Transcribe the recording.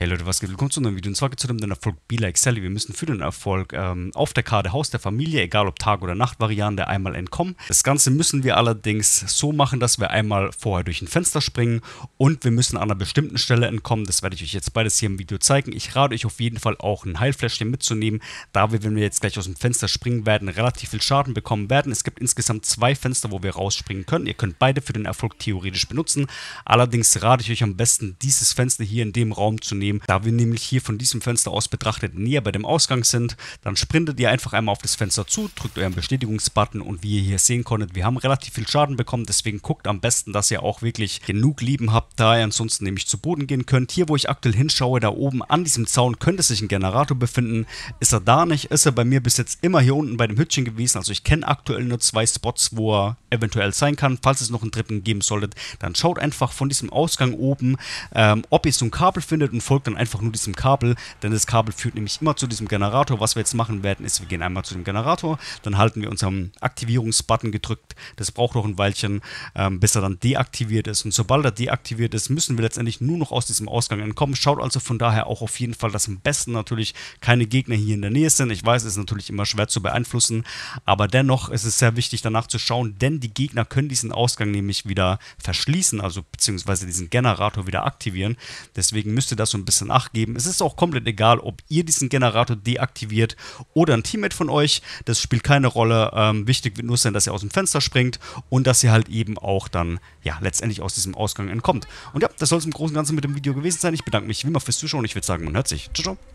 Hey Leute, was geht? Willkommen zu einem Video. Und zwar geht es heute um den Erfolg Be Like Sally. Wir müssen für den Erfolg ähm, auf der Karte Haus der Familie, egal ob Tag- oder Nachtvariante, einmal entkommen. Das Ganze müssen wir allerdings so machen, dass wir einmal vorher durch ein Fenster springen und wir müssen an einer bestimmten Stelle entkommen. Das werde ich euch jetzt beides hier im Video zeigen. Ich rate euch auf jeden Fall auch ein Heilfläschchen mitzunehmen, da wir, wenn wir jetzt gleich aus dem Fenster springen werden, relativ viel Schaden bekommen werden. Es gibt insgesamt zwei Fenster, wo wir rausspringen können. Ihr könnt beide für den Erfolg theoretisch benutzen. Allerdings rate ich euch am besten, dieses Fenster hier in dem Raum zu nehmen, Problem. Da wir nämlich hier von diesem Fenster aus betrachtet näher bei dem Ausgang sind, dann sprintet ihr einfach einmal auf das Fenster zu, drückt euren Bestätigungsbutton und wie ihr hier sehen konntet, wir haben relativ viel Schaden bekommen, deswegen guckt am besten, dass ihr auch wirklich genug Leben habt, da ihr ansonsten nämlich zu Boden gehen könnt. Hier, wo ich aktuell hinschaue, da oben an diesem Zaun könnte sich ein Generator befinden. Ist er da nicht, ist er bei mir bis jetzt immer hier unten bei dem Hütchen gewesen, also ich kenne aktuell nur zwei Spots, wo er eventuell sein kann. Falls es noch einen dritten geben solltet, dann schaut einfach von diesem Ausgang oben, ähm, ob ihr so ein Kabel findet und folgt folgt dann einfach nur diesem Kabel, denn das Kabel führt nämlich immer zu diesem Generator. Was wir jetzt machen werden, ist, wir gehen einmal zu dem Generator, dann halten wir unseren Aktivierungsbutton gedrückt. Das braucht noch ein Weilchen, ähm, bis er dann deaktiviert ist. Und sobald er deaktiviert ist, müssen wir letztendlich nur noch aus diesem Ausgang entkommen. Schaut also von daher auch auf jeden Fall, dass am besten natürlich keine Gegner hier in der Nähe sind. Ich weiß, es ist natürlich immer schwer zu beeinflussen, aber dennoch ist es sehr wichtig, danach zu schauen, denn die Gegner können diesen Ausgang nämlich wieder verschließen, also beziehungsweise diesen Generator wieder aktivieren. Deswegen müsste das so ein bisschen Acht geben. Es ist auch komplett egal, ob ihr diesen Generator deaktiviert oder ein Teammate von euch. Das spielt keine Rolle. Ähm, wichtig wird nur sein, dass ihr aus dem Fenster springt und dass ihr halt eben auch dann, ja, letztendlich aus diesem Ausgang entkommt. Und ja, das soll es im Großen und Ganzen mit dem Video gewesen sein. Ich bedanke mich wie immer fürs Zuschauen. Ich würde sagen, man hört sich. Ciao, ciao.